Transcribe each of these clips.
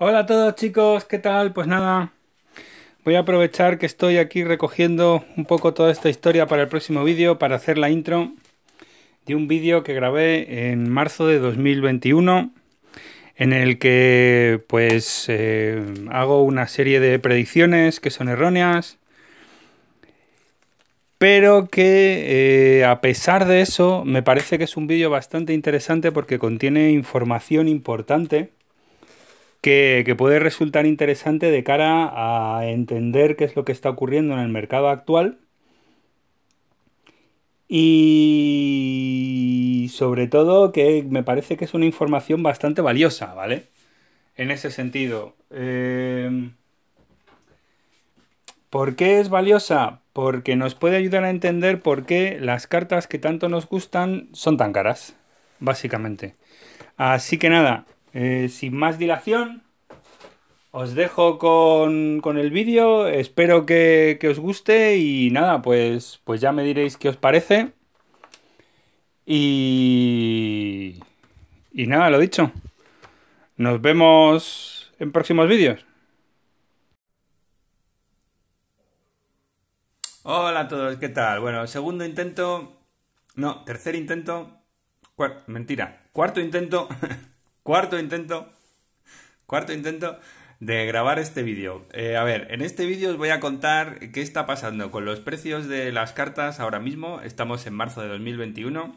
Hola a todos chicos, ¿qué tal? Pues nada, voy a aprovechar que estoy aquí recogiendo un poco toda esta historia para el próximo vídeo, para hacer la intro de un vídeo que grabé en marzo de 2021, en el que pues eh, hago una serie de predicciones que son erróneas, pero que eh, a pesar de eso me parece que es un vídeo bastante interesante porque contiene información importante que, puede resultar interesante de cara a entender qué es lo que está ocurriendo en el mercado actual y sobre todo que me parece que es una información bastante valiosa, ¿vale? En ese sentido. Em, ¿Por qué es valiosa? Porque nos puede ayudar a entender por qué las cartas que tanto nos gustan son tan caras, básicamente. Así que nada, eh, sin más dilación, os dejo con, el vídeo, espero que, os guste y nada, pues, pues ya me diréis qué os parece. Y, nada, lo dicho. Nos vemos en próximos vídeos. Hola a todos, ¿qué tal? Bueno, segundo intento... No, tercer intento... mentira, cuarto intento Cuarto intento. Cuarto intento de grabar este vídeo. Eh, a ver, en este vídeo os voy a contar qué está pasando con los precios de las cartas ahora mismo. Estamos en marzo de 2021.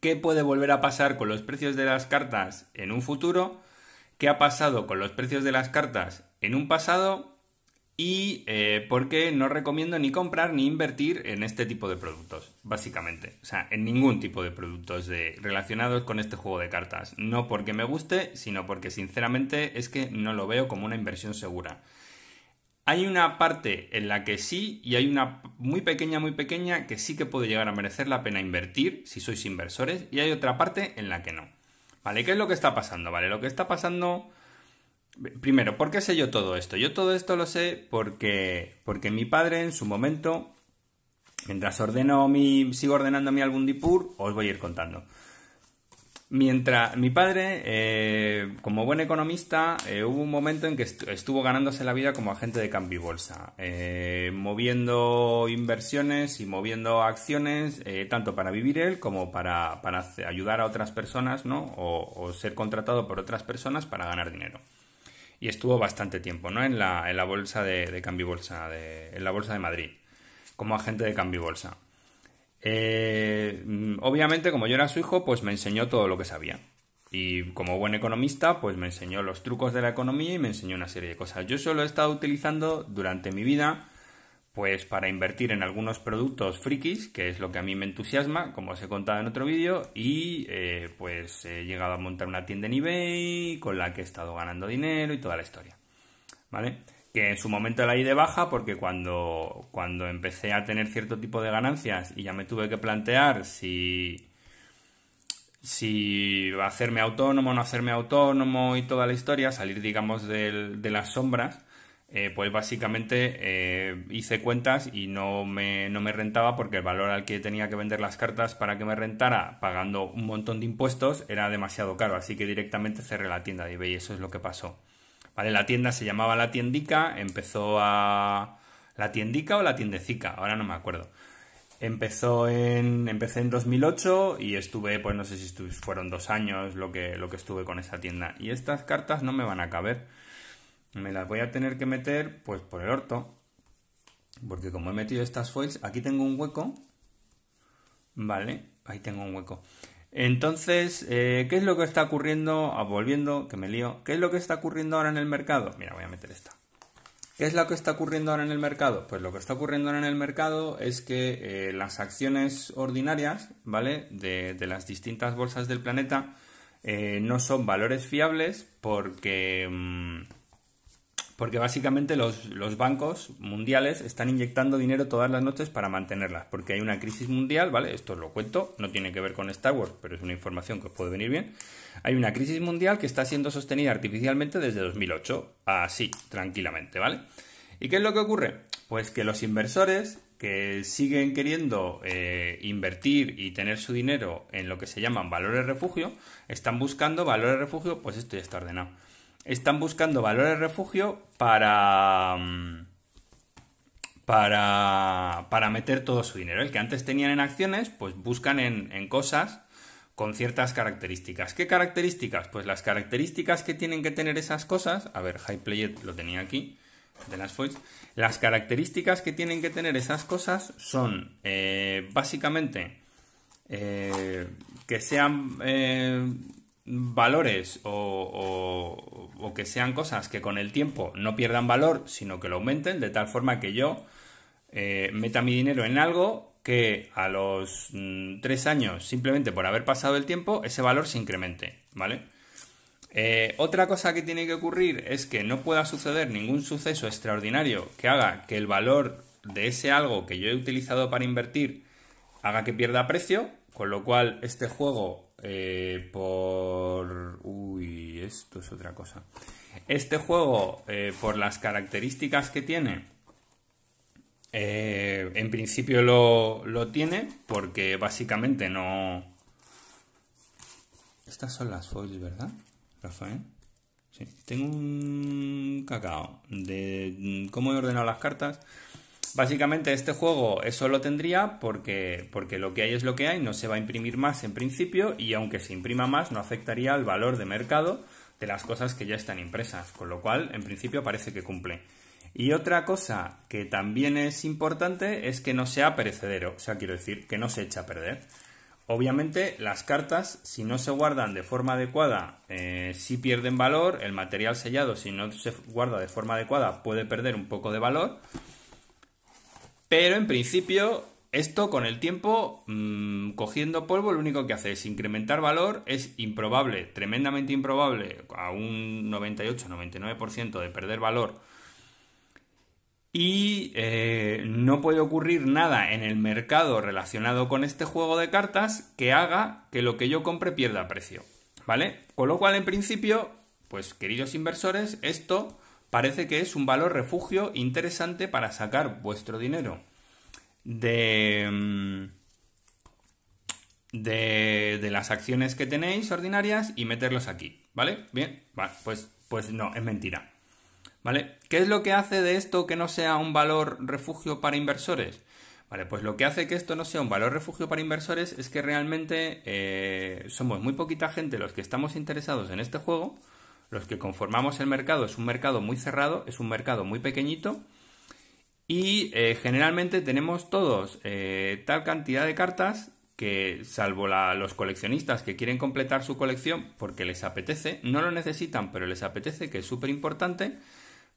¿Qué puede volver a pasar con los precios de las cartas en un futuro? ¿Qué ha pasado con los precios de las cartas en un pasado? y eh, porque no recomiendo ni comprar ni invertir en este tipo de productos, básicamente. O sea, en ningún tipo de productos relacionados con este juego de cartas. No porque me guste, sino porque sinceramente es que no lo veo como una inversión segura. Hay una parte en la que sí y hay una muy pequeña, muy pequeña que sí que puede llegar a merecer la pena invertir si sois inversores y hay otra parte en la que no. ¿Vale? ¿Qué es lo que está pasando? ¿Vale? Lo que está pasando Primero, ¿por qué sé yo todo esto? Yo todo esto lo sé porque, porque mi padre en su momento, mientras ordeno mi, sigo ordenando mi álbum Dipur, os voy a ir contando. Mientras mi padre, eh, como buen economista, eh, hubo un momento en que estuvo ganándose la vida como agente de cambio bolsa, eh, moviendo inversiones y moviendo acciones, tanto para vivir él como para, ayudar a otras personas, ¿no? o ser contratado por otras personas para ganar dinero y estuvo bastante tiempo, ¿no? En la, en la bolsa de, de cambio bolsa, de, en la bolsa de Madrid, como agente de cambio bolsa. Eh, obviamente, como yo era su hijo, pues me enseñó todo lo que sabía. Y como buen economista, pues me enseñó los trucos de la economía y me enseñó una serie de cosas. Yo solo he estado utilizando durante mi vida pues para invertir en algunos productos frikis, que es lo que a mí me entusiasma, como os he contado en otro vídeo, y eh, pues he llegado a montar una tienda en eBay con la que he estado ganando dinero y toda la historia. ¿Vale? Que en su momento la di de baja porque cuando, cuando empecé a tener cierto tipo de ganancias y ya me tuve que plantear si, si hacerme autónomo, no hacerme autónomo y toda la historia, salir digamos del, de las sombras, eh, pues básicamente eh, hice cuentas y no me, rentaba porque el valor al que tenía que vender las cartas para que me rentara pagando un montón de impuestos era demasiado caro, así que directamente cerré la tienda de y eso es lo que pasó. Vale, la tienda se llamaba La Tiendica, empezó a... ¿La Tiendica o La Tiendecica? Ahora no me acuerdo. Empezó en, empecé en 2008 y estuve, pues no sé si fueron dos años lo que, lo que estuve con esa tienda. Y estas cartas no me van a caber me las voy a tener que meter pues por el orto. Porque como he metido estas foils, aquí tengo un hueco. Vale, ahí tengo un hueco. Entonces, eh, ¿qué es lo que está ocurriendo? Ah, volviendo, que me lío. ¿Qué es lo que está ocurriendo ahora en el mercado? Mira, voy a meter esta. ¿Qué es lo que está ocurriendo ahora en el mercado? Pues lo que está ocurriendo ahora en el mercado es que eh, las acciones ordinarias, ¿vale? De, las distintas bolsas del planeta eh, no son valores fiables porque... Mm, porque básicamente los, bancos mundiales están inyectando dinero todas las noches para mantenerlas, porque hay una crisis mundial, ¿vale? Esto os lo cuento, no tiene que ver con Star Wars, pero es una información que os puede venir bien. Hay una crisis mundial que está siendo sostenida artificialmente desde 2008, así, tranquilamente, ¿vale? ¿Y qué es lo que ocurre? Pues que los inversores que siguen queriendo eh, invertir y tener su dinero en lo que se llaman valores refugio, están buscando valores refugio, pues esto ya está ordenado están buscando valores refugio para, mm, para, para meter todo su dinero. El que antes tenían en acciones, pues buscan en, cosas con ciertas características. ¿Qué características? Pues las características que tienen que tener esas cosas. A ver, High Player lo tenía aquí, de las foils. Las características que tienen que tener esas cosas son eh, básicamente eh, que sean eh, valores o, que sean cosas que con el tiempo no pierdan valor, sino que lo aumenten, de tal forma que yo eh, meta mi dinero en algo que a los mm, tres años, simplemente por haber pasado el tiempo, ese valor se incremente, ¿vale? Eh, otra cosa que tiene que ocurrir es que no pueda suceder ningún suceso extraordinario que haga que el valor de ese algo que yo he utilizado para invertir haga que pierda precio, con lo cual este juego, eh, por esto es otra cosa. Este juego, eh, por las características que tiene, eh, en principio lo, tiene porque básicamente no... Estas son las foils, ¿verdad, Rafael? Sí. Tengo un cacao de cómo he ordenado las cartas. Básicamente este juego eso lo tendría porque, porque lo que hay es lo que hay, no se va a imprimir más en principio y aunque se imprima más no afectaría al valor de mercado de las cosas que ya están impresas, con lo cual en principio parece que cumple. Y otra cosa que también es importante es que no sea perecedero, o sea, quiero decir, que no se echa a perder. Obviamente las cartas, si no se guardan de forma adecuada, eh, sí pierden valor, el material sellado, si no se guarda de forma adecuada, puede perder un poco de valor, pero en principio esto con el tiempo, mm, cogiendo polvo, lo único que hace es incrementar valor, es improbable, tremendamente improbable, a un 98-99% de perder valor. Y eh, no puede ocurrir nada en el mercado relacionado con este juego de cartas que haga que lo que yo compre pierda precio. ¿Vale? Con lo cual, en principio, pues queridos inversores, esto parece que es un valor refugio interesante para sacar vuestro dinero Mm, de, de, las acciones que tenéis ordinarias y meterlos aquí, ¿vale? Bien, pues, pues no, es mentira. ¿Vale? ¿Qué es lo que hace de esto que no sea un valor refugio para inversores? Vale, pues lo que hace que esto no sea un valor refugio para inversores es que realmente eh, somos muy poquita gente los que estamos interesados en este juego, los que conformamos el mercado, es un mercado muy cerrado, es un mercado muy pequeñito, y eh, generalmente tenemos todos eh, tal cantidad de cartas que, salvo los coleccionistas que quieren completar su colección porque les apetece, no lo necesitan, pero les apetece, que es súper importante,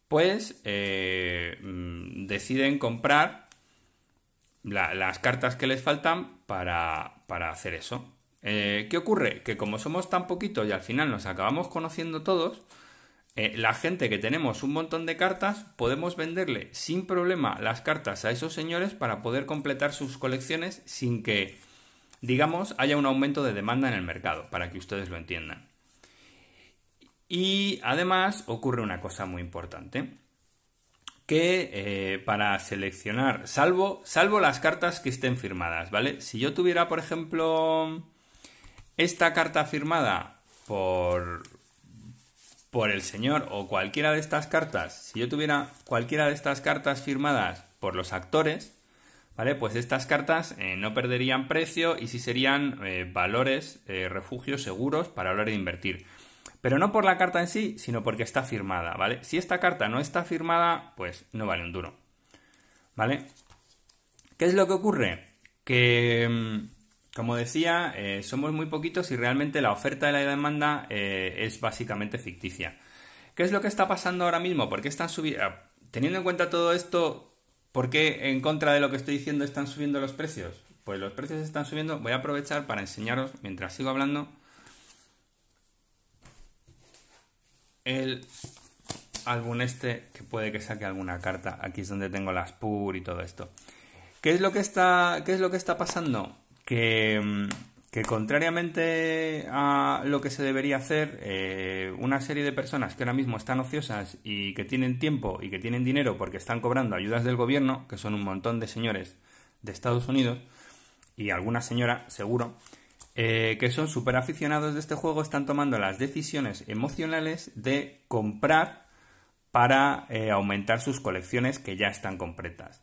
pues eh, mm, deciden comprar las cartas que les faltan para, para hacer eso. ¿Qué ocurre? Que como somos tan poquitos y al final nos acabamos conociendo todos, eh, la gente que tenemos un montón de cartas, podemos venderle sin problema las cartas a esos señores para poder completar sus colecciones sin que, digamos, haya un aumento de demanda en el mercado, para que ustedes lo entiendan. Y además ocurre una cosa muy importante, que eh, para seleccionar, salvo, salvo las cartas que estén firmadas, ¿vale? Si yo tuviera, por ejemplo, esta carta firmada por, por el señor o cualquiera de estas cartas, si yo tuviera cualquiera de estas cartas firmadas por los actores, ¿vale? Pues estas cartas eh, no perderían precio y sí serían eh, valores, eh, refugios seguros para hablar de invertir. Pero no por la carta en sí, sino porque está firmada, ¿vale? Si esta carta no está firmada, pues no vale un duro, ¿vale? ¿Qué es lo que ocurre? Que mm, como decía, eh, somos muy poquitos y realmente la oferta y la demanda eh, es básicamente ficticia. ¿Qué es lo que está pasando ahora mismo? ¿Por qué están subiendo? Ah, teniendo en cuenta todo esto, ¿por qué en contra de lo que estoy diciendo están subiendo los precios? Pues los precios están subiendo. Voy a aprovechar para enseñaros, mientras sigo hablando, el álbum este, que puede que saque alguna carta. Aquí es donde tengo las PUR y todo esto. ¿Qué es lo que está, qué es lo que está pasando? Mm, que, contrariamente a lo que se debería hacer, eh, una serie de personas que ahora mismo están ociosas y que tienen tiempo y que tienen dinero porque están cobrando ayudas del gobierno, que son un montón de señores de Estados Unidos y alguna señora, seguro, eh, que son súper aficionados de este juego, están tomando las decisiones emocionales de comprar para eh, aumentar sus colecciones que ya están completas.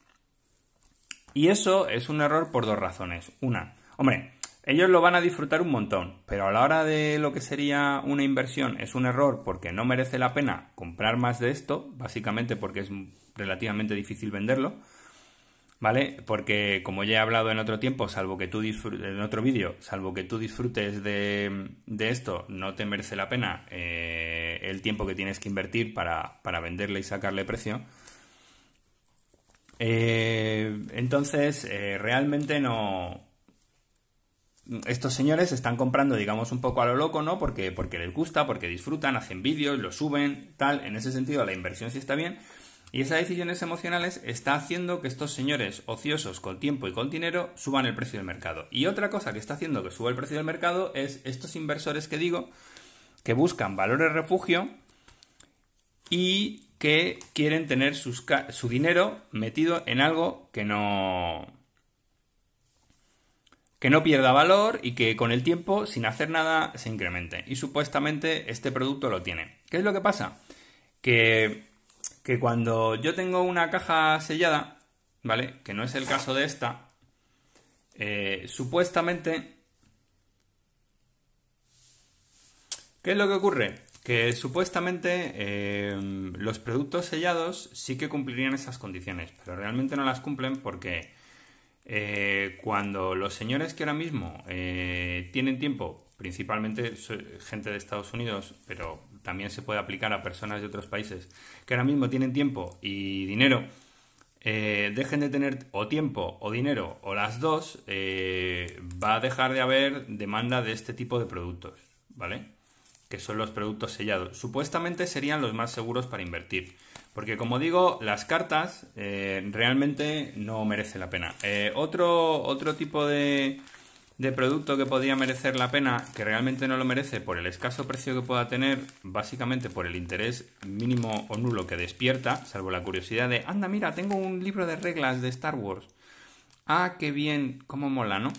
Y eso es un error por dos razones. Una, hombre, ellos lo van a disfrutar un montón, pero a la hora de lo que sería una inversión es un error porque no merece la pena comprar más de esto, básicamente porque es relativamente difícil venderlo. ¿Vale? Porque como ya he hablado en otro tiempo, salvo que tú disfrutes, en otro vídeo, salvo que tú disfrutes de, esto, no te merece la pena eh, el tiempo que tienes que invertir para, para venderle y sacarle precio. Eh, entonces, eh, realmente no. Estos señores están comprando, digamos, un poco a lo loco, ¿no? Porque, porque les gusta, porque disfrutan, hacen vídeos, lo suben, tal. En ese sentido, la inversión sí está bien. Y esas decisiones emocionales está haciendo que estos señores ociosos con tiempo y con dinero suban el precio del mercado. Y otra cosa que está haciendo que suba el precio del mercado es estos inversores que digo, que buscan valores refugio y que quieren tener su dinero metido en algo que no que no pierda valor y que con el tiempo, sin hacer nada, se incremente. Y supuestamente este producto lo tiene. ¿Qué es lo que pasa? Que, cuando yo tengo una caja sellada, ¿vale? Que no es el caso de esta, eh, supuestamente... ¿Qué es lo que ocurre? Que supuestamente em, los productos sellados sí que cumplirían esas condiciones, pero realmente no las cumplen porque eh, cuando los señores que ahora mismo eh, tienen tiempo, principalmente gente de Estados Unidos, pero también se puede aplicar a personas de otros países, que ahora mismo tienen tiempo y dinero, eh, dejen de tener o tiempo o dinero o las dos, va a dejar de haber demanda de este tipo de productos, ¿vale? que son los productos sellados. Supuestamente serían los más seguros para invertir. Porque como digo, las cartas eh, realmente no merece la pena. Eh, otro, otro tipo de, de producto que podría merecer la pena, que realmente no lo merece por el escaso precio que pueda tener, básicamente por el interés mínimo o nulo que despierta, salvo la curiosidad de, anda, mira, tengo un libro de reglas de Star Wars. Ah, qué bien, cómo mola, ¿no?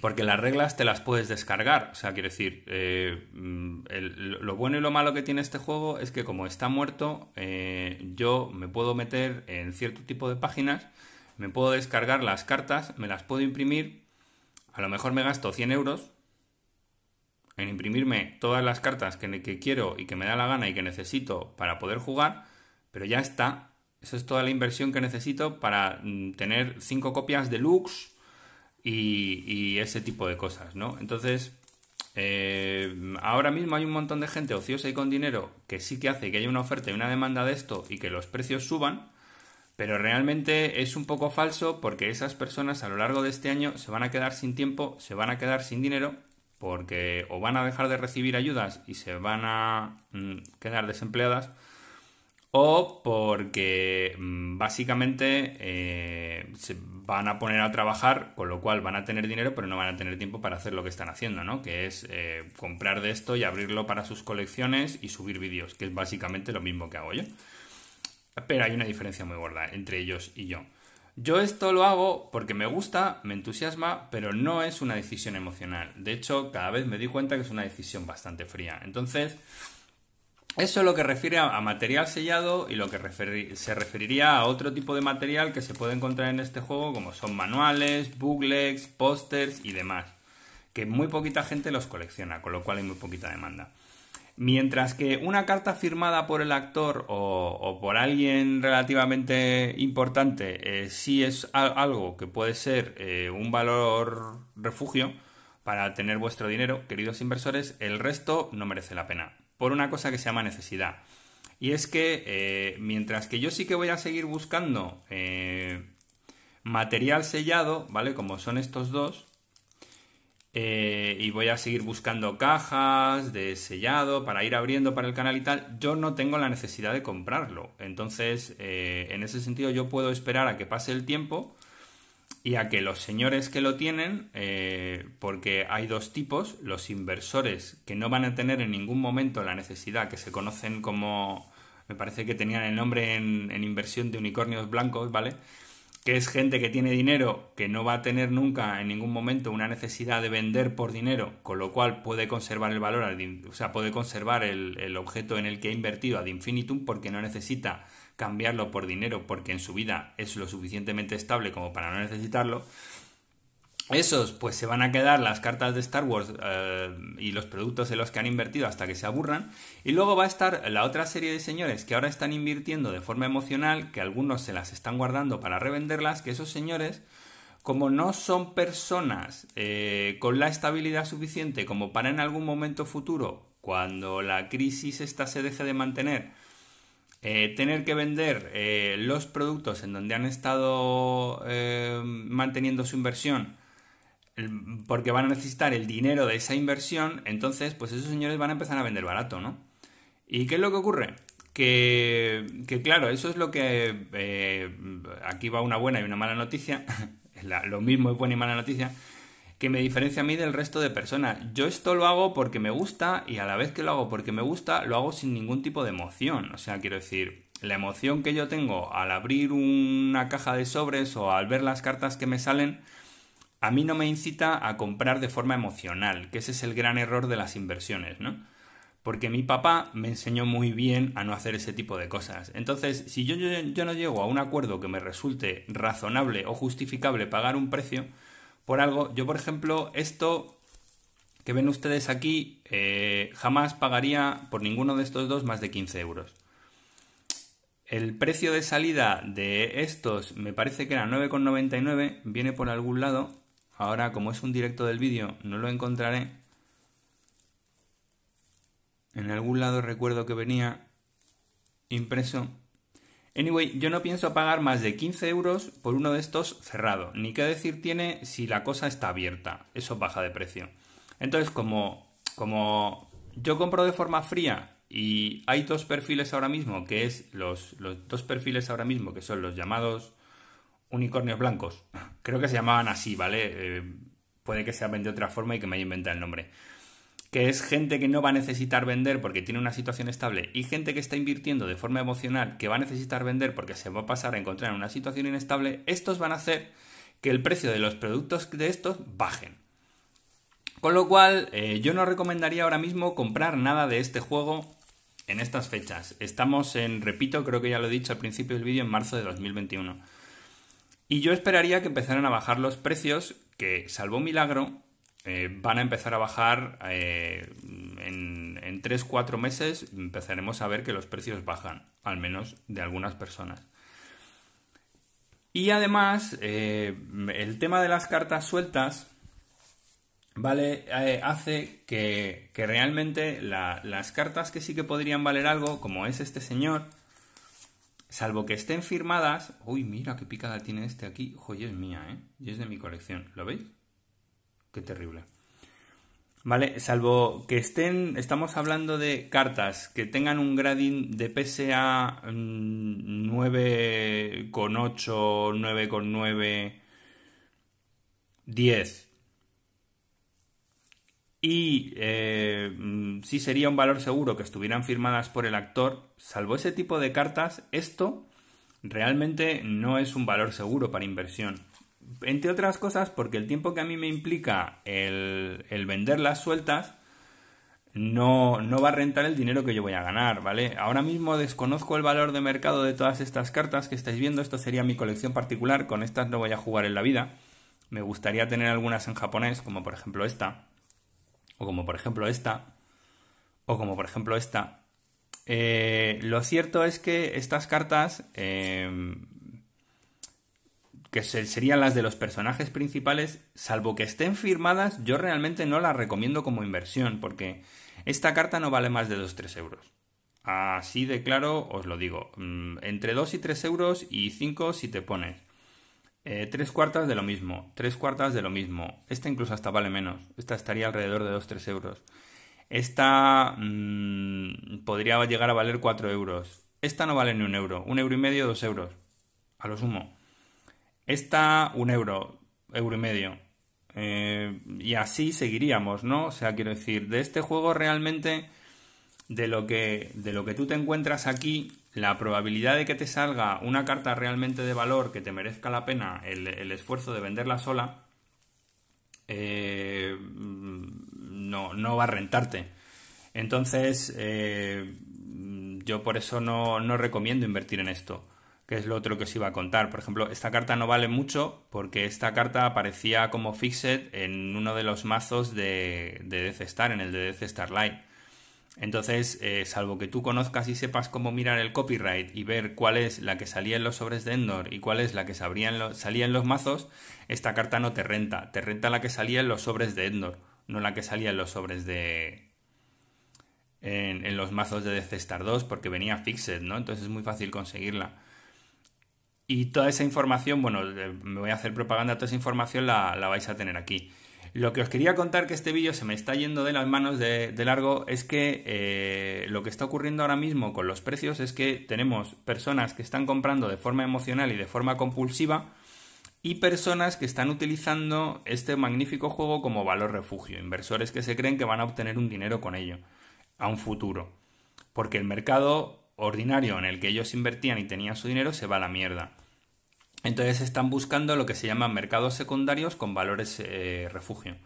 Porque las reglas te las puedes descargar. O sea, quiero decir, eh, mm, lo bueno y lo malo que tiene este juego es que como está muerto, eh, yo me puedo meter en cierto tipo de páginas, me puedo descargar las cartas, me las puedo imprimir. A lo mejor me gasto 100 euros en imprimirme todas las cartas que, que quiero y que me da la gana y que necesito para poder jugar, pero ya está. Esa es toda la inversión que necesito para mm, tener 5 copias deluxe y, ese tipo de cosas, ¿no? Entonces, eh, ahora mismo hay un montón de gente ociosa y con dinero que sí que hace que haya una oferta y una demanda de esto y que los precios suban, pero realmente es un poco falso porque esas personas a lo largo de este año se van a quedar sin tiempo, se van a quedar sin dinero, porque o van a dejar de recibir ayudas y se van a mm, quedar desempleadas, o porque mm, básicamente eh, se van a poner a trabajar, con lo cual van a tener dinero, pero no van a tener tiempo para hacer lo que están haciendo, ¿no? Que es eh, comprar de esto y abrirlo para sus colecciones y subir vídeos, que es básicamente lo mismo que hago yo. Pero hay una diferencia muy gorda entre ellos y yo. Yo esto lo hago porque me gusta, me entusiasma, pero no es una decisión emocional. De hecho, cada vez me di cuenta que es una decisión bastante fría. Entonces, eso es lo que refiere a, material sellado y lo que se referiría a otro tipo de material que se puede encontrar en este juego, como son manuales, booklets, pósters y demás, que muy poquita gente los colecciona, con lo cual hay muy poquita demanda. Mientras que una carta firmada por el actor o, por alguien relativamente importante eh, si es algo que puede ser eh, un valor refugio para tener vuestro dinero, queridos inversores, el resto no merece la pena por una cosa que se llama necesidad. Y es que eh, mientras que yo sí que voy a seguir buscando eh, material sellado, ¿vale? Como son estos dos. Eh, y voy a seguir buscando cajas de sellado para ir abriendo para el canal y tal, yo no tengo la necesidad de comprarlo. Entonces, en ese sentido, yo puedo esperar a que pase el tiempo y a que los señores que lo tienen, eh, porque hay dos tipos, los inversores que no van a tener en ningún momento la necesidad, que se conocen como, me parece que tenían el nombre en, en inversión de unicornios blancos, ¿vale? que es gente que tiene dinero, que no va a tener nunca en ningún momento una necesidad de vender por dinero, con lo cual puede conservar el valor, o sea, puede conservar el, el objeto en el que ha invertido ad infinitum porque no necesita cambiarlo por dinero, porque en su vida es lo suficientemente estable como para no necesitarlo esos pues se van a quedar las cartas de Star Wars eh, y los productos en los que han invertido hasta que se aburran y luego va a estar la otra serie de señores que ahora están invirtiendo de forma emocional que algunos se las están guardando para revenderlas que esos señores como no son personas eh, con la estabilidad suficiente como para en algún momento futuro cuando la crisis esta se deje de mantener eh, tener que vender los productos en donde han estado manteniendo su inversión porque van a necesitar el dinero de esa inversión, entonces pues esos señores van a empezar a vender barato, ¿no? ¿Y qué es lo que ocurre? Que, que claro, eso es lo que... Eh, aquí va una buena y una mala noticia, es lo mismo es buena y mala noticia, que me diferencia a mí del resto de personas. Yo esto lo hago porque me gusta y a la vez que lo hago porque me gusta, lo hago sin ningún tipo de emoción. O sea, quiero decir, la emoción que yo tengo al abrir una caja de sobres o al ver las cartas que me salen, a mí no me incita a comprar de forma emocional, que ese es el gran error de las inversiones, ¿no? Porque mi papá me enseñó muy bien a no hacer ese tipo de cosas. Entonces, si yo, no llego a un acuerdo que me resulte razonable o justificable pagar un precio por algo, yo por ejemplo, esto que ven ustedes aquí, eh, jamás pagaría por ninguno de estos dos más de 15 euros. El precio de salida de estos, me parece que era 9,99, viene por algún lado Ahora, como es un directo del vídeo, no lo encontraré. En algún lado recuerdo que venía impreso. Anyway, yo no pienso pagar más de 15 euros por uno de estos cerrado. Ni qué decir tiene si la cosa está abierta. Eso baja de precio. Entonces, como, como yo compro de forma fría y hay dos perfiles ahora mismo, que es los, los dos perfiles ahora mismo, que son los llamados unicornios blancos. Creo que se llamaban así, ¿vale? Eh, puede que se llamen de otra forma y que me haya inventado el nombre. Que es gente que no va a necesitar vender porque tiene una situación estable y gente que está invirtiendo de forma emocional que va a necesitar vender porque se va a pasar a encontrar en una situación inestable, estos van a hacer que el precio de los productos de estos bajen. Con lo cual, eh, yo no recomendaría ahora mismo comprar nada de este juego en estas fechas. Estamos en, repito, creo que ya lo he dicho al principio del vídeo, en marzo de 2021. Y yo esperaría que empezaran a bajar los precios, que salvo milagro, eh, van a empezar a bajar eh, en, en 3-4 meses, empezaremos a ver que los precios bajan, al menos de algunas personas. Y además, eh, el tema de las cartas sueltas, ¿vale? hace que, realmente las cartas que sí que podrían valer algo, como es este señor, Salvo que estén firmadas. Uy, mira qué picada tiene este aquí. ¡Joder, es mía, ¿eh? Y es de mi colección. ¿Lo veis? Qué terrible. ¿Vale? Salvo que estén. Estamos hablando de cartas que tengan un grading de PSA 9,8, 9,9, 10. Y si eh, mm, sí sería un valor seguro que estuvieran firmadas por el actor, salvo ese tipo de cartas, esto realmente no es un valor seguro para inversión. Entre otras cosas, porque el tiempo que a mí me implica el, venderlas sueltas no, no, va a rentar el dinero que yo voy a ganar, ¿vale? Ahora mismo desconozco el valor de mercado de todas estas cartas que estáis viendo. Esto sería mi colección particular. Con estas no voy a jugar en la vida. Me gustaría tener algunas en japonés, como por ejemplo esta o como por ejemplo esta, o como por ejemplo esta, eh, lo cierto es que estas cartas, em, que serían las de los personajes principales, salvo que estén firmadas, yo realmente no las recomiendo como inversión, porque esta carta no vale más de 2-3 euros. Así de claro os lo digo, mm, entre 2 y 3 euros y 5 si te pones. Eh, tres cuartas de lo mismo, tres cuartas de lo mismo. Esta incluso hasta vale menos. Esta estaría alrededor de 2-3 euros. Esta mm, podría llegar a valer 4 euros. Esta no vale ni un euro. Un euro y medio, dos euros. A lo sumo. Esta, un euro, euro y medio. Eh, y así seguiríamos, ¿no? O sea, quiero decir, de este juego realmente, de lo que, de lo que tú te encuentras aquí, la probabilidad de que te salga una carta realmente de valor que te merezca la pena el, esfuerzo de venderla sola, eh, no, va a rentarte. Entonces, eh, yo por eso no, recomiendo invertir en esto, que es lo otro que os iba a contar. Por ejemplo, esta carta no vale mucho porque esta carta aparecía como fixed en uno de los mazos de, de Death Star, en el de Death Light entonces, eh, salvo que tú conozcas y sepas cómo mirar el copyright y ver cuál es la que salía en los sobres de Endor y cuál es la que salía en los mazos, esta carta no te renta. Te renta la que salía en los sobres de Endor, no la que salía en los sobres de. En, los mazos de Death Star 2, porque venía fixed, ¿no? Entonces es muy fácil conseguirla. Y toda esa información, bueno, eh, me voy a hacer propaganda, toda esa información la vais a tener aquí. Lo que os quería contar que este vídeo se me está yendo de las manos de, largo es que eh, lo que está ocurriendo ahora mismo con los precios es que tenemos personas que están comprando de forma emocional y de forma compulsiva y personas que están utilizando este magnífico juego como valor refugio, inversores que se creen que van a obtener un dinero con ello a un futuro, porque el mercado ordinario en el que ellos invertían y tenían su dinero se va a la mierda. Entonces están buscando lo que se llaman mercados secundarios con valores eh, refugio.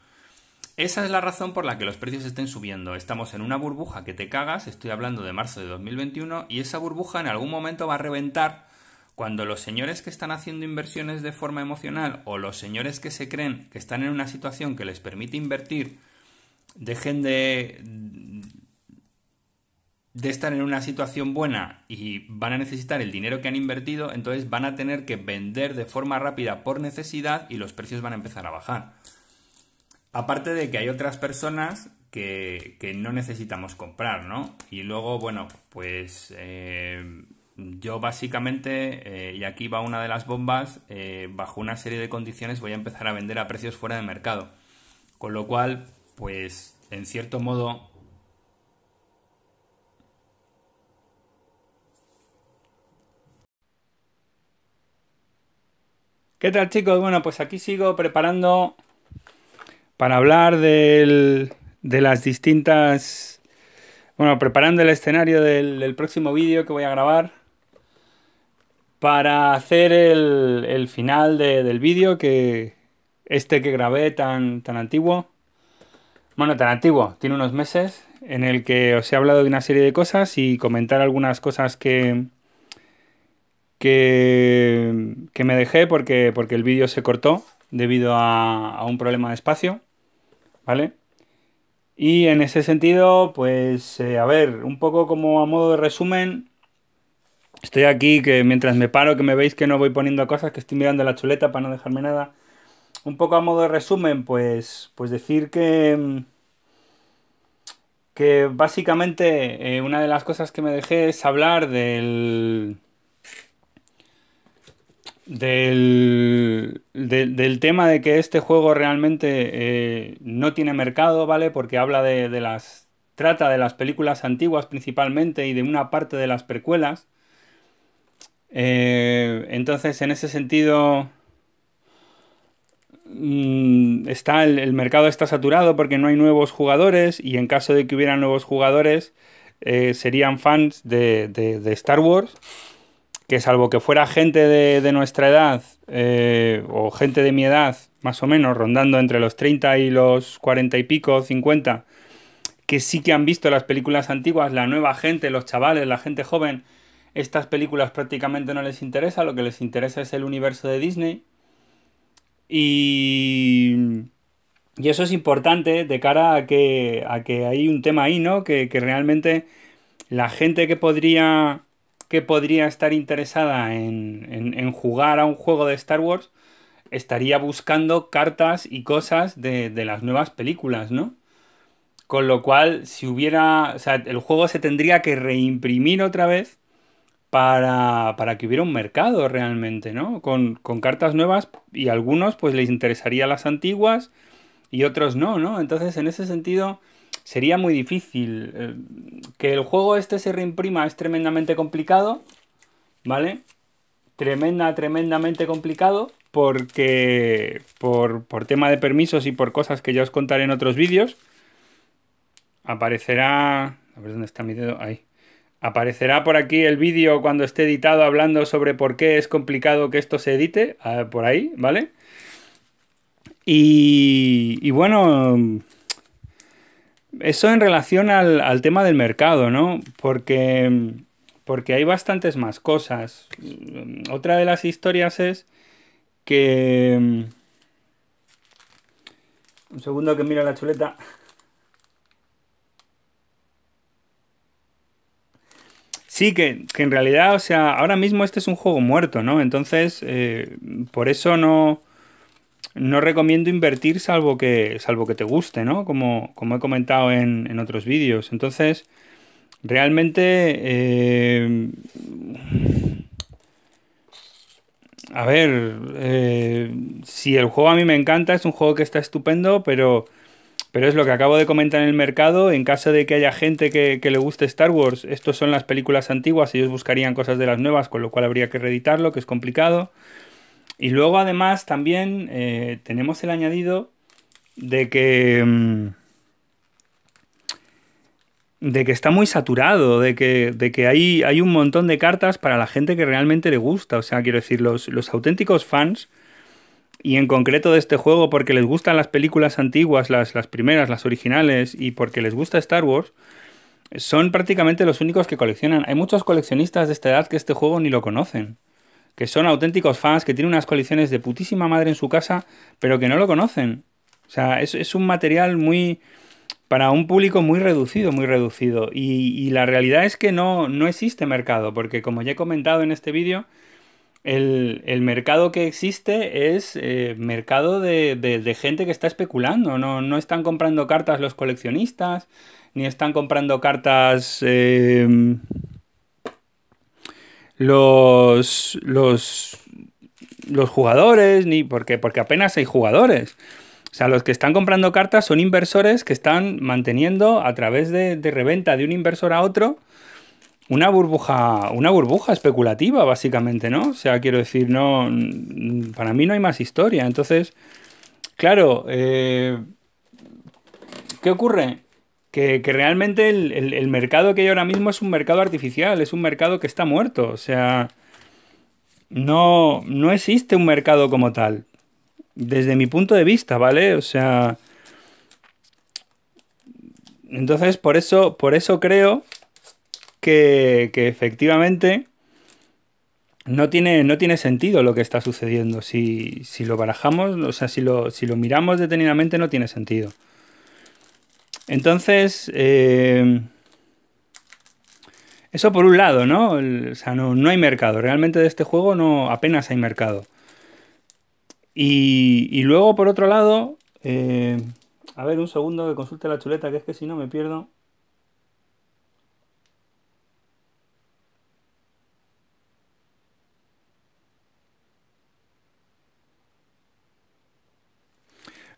Esa es la razón por la que los precios estén subiendo. Estamos en una burbuja que te cagas, estoy hablando de marzo de 2021, y esa burbuja en algún momento va a reventar cuando los señores que están haciendo inversiones de forma emocional o los señores que se creen que están en una situación que les permite invertir, dejen de de estar en una situación buena y van a necesitar el dinero que han invertido, entonces van a tener que vender de forma rápida por necesidad y los precios van a empezar a bajar. Aparte de que hay otras personas que, que no necesitamos comprar, ¿no? Y luego, bueno, pues eh, yo básicamente, eh, y aquí va una de las bombas, eh, bajo una serie de condiciones voy a empezar a vender a precios fuera de mercado. Con lo cual, pues en cierto modo ¿Qué tal chicos? Bueno, pues aquí sigo preparando para hablar de las distintas... Bueno, preparando el escenario del, próximo vídeo que voy a grabar para hacer el, final del vídeo que este que grabé tan, tan antiguo. Bueno, tan antiguo, tiene unos meses en el que os he hablado de una serie de cosas y comentar algunas cosas que, que, me dejé porque, porque el vídeo se cortó debido a, un problema de espacio, ¿vale? Y en ese sentido, pues, eh, a ver, un poco como a modo de resumen, estoy aquí que mientras me paro, que me veis que no voy poniendo cosas, que estoy mirando la chuleta para no dejarme nada. Un poco a modo de resumen, pues, pues decir que que básicamente eh, una de las cosas que me dejé es hablar del, del, tema de que este juego realmente eh, no tiene mercado, ¿vale? Porque habla de, las. trata de las películas antiguas principalmente y de una parte de las precuelas. Eh, entonces, en ese sentido. Mm, está el, mercado está saturado porque no hay nuevos jugadores. Y en caso de que hubiera nuevos jugadores, eh, serían fans de, de Star Wars que salvo que fuera gente de, nuestra edad eh, o gente de mi edad, más o menos, rondando entre los 30 y los 40 y pico, 50, que sí que han visto las películas antiguas, la nueva gente, los chavales, la gente joven, estas películas prácticamente no les interesa, lo que les interesa es el universo de Disney. Y, y eso es importante de cara a que, a que hay un tema ahí, ¿no? Que, que realmente la gente que podría que podría estar interesada en, en, jugar a un juego de Star Wars estaría buscando cartas y cosas de, las nuevas películas, ¿no? Con lo cual, si hubiera. O sea, el juego se tendría que reimprimir otra vez para, para que hubiera un mercado realmente, ¿no? Con, con cartas nuevas y algunos pues les interesaría las antiguas y otros no, ¿no? Entonces, en ese sentido sería muy difícil. Eh, que el juego este se reimprima es tremendamente complicado, ¿vale? Tremenda, tremendamente complicado porque por, por tema de permisos y por cosas que ya os contaré en otros vídeos, aparecerá... A ver dónde está mi dedo. Ahí. Aparecerá por aquí el vídeo cuando esté editado hablando sobre por qué es complicado que esto se edite, ah, por ahí, ¿vale? Y, y bueno, eso en relación al, tema del mercado, ¿no? Porque, porque hay bastantes más cosas. Otra de las historias es que... Un segundo que mira la chuleta. Sí, que, en realidad, o sea, ahora mismo este es un juego muerto, ¿no? Entonces, eh, por eso no, no recomiendo invertir salvo que, salvo que te guste, ¿no? Como, he comentado en, otros vídeos. Entonces, realmente... Eh, a ver, eh, si el juego a mí me encanta, es un juego que está estupendo, pero, es lo que acabo de comentar en el mercado. En caso de que haya gente que, que le guste Star Wars, estas son las películas antiguas, ellos buscarían cosas de las nuevas, con lo cual habría que reeditarlo, que es complicado y luego además también eh, tenemos el añadido de que... Mm, de que está muy saturado, de que, hay, un montón de cartas para la gente que realmente le gusta. O sea, quiero decir, los, auténticos fans, y en concreto de este juego porque les gustan las películas antiguas, las, primeras, las originales, y porque les gusta Star Wars, son prácticamente los únicos que coleccionan. Hay muchos coleccionistas de esta edad que este juego ni lo conocen que son auténticos fans, que tienen unas colecciones de putísima madre en su casa, pero que no lo conocen. O sea, es, un material muy. para un público muy reducido, muy reducido. Y, la realidad es que no, existe mercado, porque como ya he comentado en este vídeo, el, mercado que existe es eh, mercado de, gente que está especulando. No, están comprando cartas los coleccionistas, ni están comprando cartas. Eh, los, los, los jugadores, ni porque, porque apenas hay jugadores. O sea, los que están comprando cartas son inversores que están manteniendo a través de, reventa de un inversor a otro una burbuja, una burbuja especulativa, básicamente, ¿no? O sea, quiero decir, no. Para mí no hay más historia. Entonces, claro, eh, ¿qué ocurre? que, realmente el, mercado que hay ahora mismo es un mercado artificial, es un mercado que está muerto. O sea, no, no existe un mercado como tal. Desde mi punto de vista, ¿vale? O sea. Entonces, por eso, por eso creo que, efectivamente no tiene, no tiene sentido lo que está sucediendo. Si, lo barajamos, o sea, si lo miramos detenidamente, no tiene sentido. Entonces, eh, eso por un lado, ¿no? o sea, no, hay mercado. Realmente de este juego no apenas hay mercado. Y, y luego, por otro lado, eh, a ver, un segundo que consulte la chuleta, que es que si no me pierdo.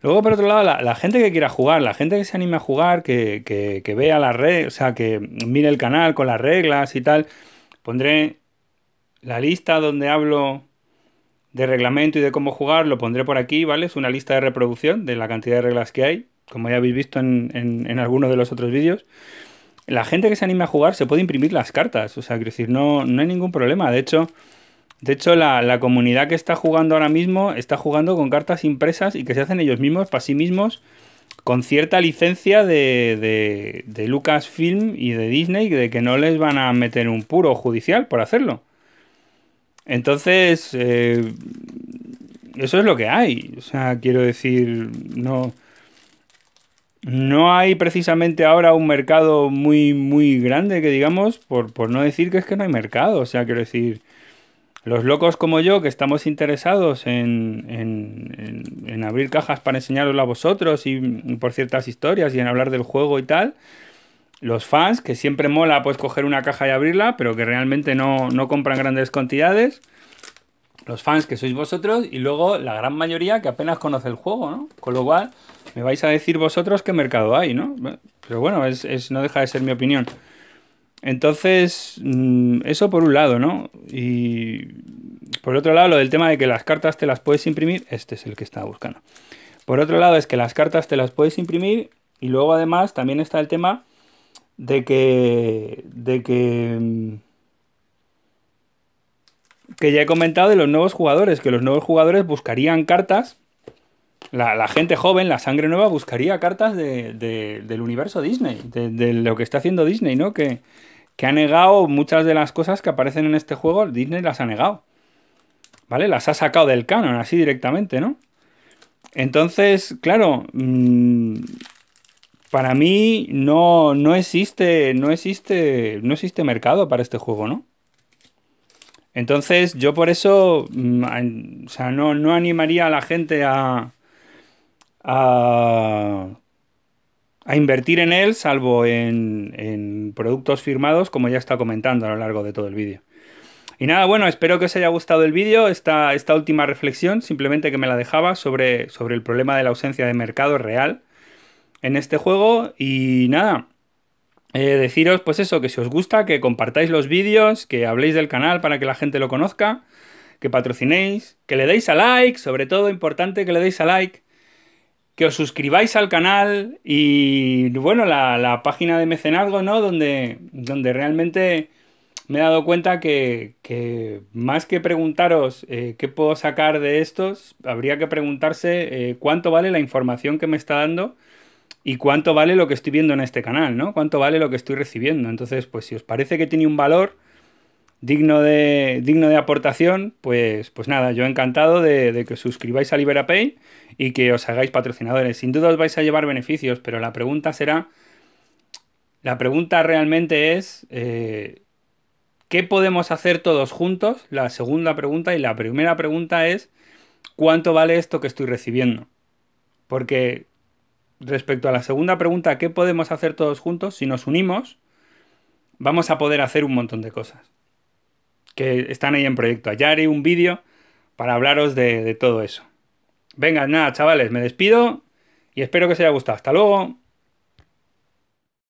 Luego, por otro lado, la, gente que quiera jugar, la gente que se anime a jugar, que, vea la red, o sea, que mire el canal con las reglas y tal, pondré la lista donde hablo de reglamento y de cómo jugar, lo pondré por aquí, ¿vale? Es una lista de reproducción de la cantidad de reglas que hay, como ya habéis visto en, en, algunos de los otros vídeos. La gente que se anime a jugar se puede imprimir las cartas, o sea, quiero decir, no, no hay ningún problema. De hecho, de hecho, la, comunidad que está jugando ahora mismo está jugando con cartas impresas y que se hacen ellos mismos, para sí mismos, con cierta licencia de, de, Lucasfilm y de Disney, de que no les van a meter un puro judicial por hacerlo. Entonces, eh, eso es lo que hay. O sea, quiero decir, no. No hay precisamente ahora un mercado muy, muy grande que digamos, por, por no decir que es que no hay mercado. O sea, quiero decir, los locos como yo, que estamos interesados en, en, abrir cajas para enseñarlos a vosotros y mm, por ciertas historias y en hablar del juego y tal. Los fans, que siempre mola pues coger una caja y abrirla, pero que realmente no, no compran grandes cantidades. Los fans que sois vosotros y luego la gran mayoría que apenas conoce el juego, ¿no? Con lo cual, me vais a decir vosotros qué mercado hay, ¿no? Pero bueno, es, es no deja de ser mi opinión. Entonces, mm, eso por un lado, ¿no? Y por otro lado, lo del tema de que las cartas te las puedes imprimir, este es el que estaba buscando. Por otro lado, es que las cartas te las puedes imprimir y luego además también está el tema de que... de que... Mm, que ya he comentado de los nuevos jugadores, que los nuevos jugadores buscarían cartas la, gente joven, la sangre nueva, buscaría cartas del universo Disney, de, lo que está haciendo Disney, ¿no? Que, ha negado muchas de las cosas que aparecen en este juego, Disney las ha negado. ¿Vale? Las ha sacado del canon, así directamente, ¿no? Entonces, claro, mm, para mí no, existe, no existe, no existe mercado para este juego, ¿no? Entonces, yo por eso, mm, o sea, no animaría a la gente a, a, invertir en él, salvo en, productos firmados, como ya está comentando a lo largo de todo el vídeo. Y nada, bueno, espero que os haya gustado el vídeo, esta, esta última reflexión, simplemente que me la dejaba sobre, sobre el problema de la ausencia de mercado real en este juego. Y nada, eh, deciros pues eso, que si os gusta, que compartáis los vídeos, que habléis del canal para que la gente lo conozca, que patrocinéis, que le deis a like, sobre todo importante que le deis a like que os suscribáis al canal y, bueno, la, página de Mecenazgo, ¿no? Donde, donde realmente me he dado cuenta que, más que preguntaros eh, qué puedo sacar de estos, habría que preguntarse eh, cuánto vale la información que me está dando y cuánto vale lo que estoy viendo en este canal, ¿no? Cuánto vale lo que estoy recibiendo. Entonces, pues si os parece que tiene un valor, digno de, digno de aportación, pues, pues nada, yo encantado de, que os suscribáis a LiberaPay y que os hagáis patrocinadores. Sin duda os vais a llevar beneficios, pero la pregunta será, la pregunta realmente es, eh, ¿qué podemos hacer todos juntos? La segunda pregunta y la primera pregunta es, ¿cuánto vale esto que estoy recibiendo? Porque respecto a la segunda pregunta, ¿qué podemos hacer todos juntos? Si nos unimos, vamos a poder hacer un montón de cosas que están ahí en proyecto. Ya haré un vídeo para hablaros de, de todo eso. Venga, nada, chavales, me despido y espero que os haya gustado. Hasta luego.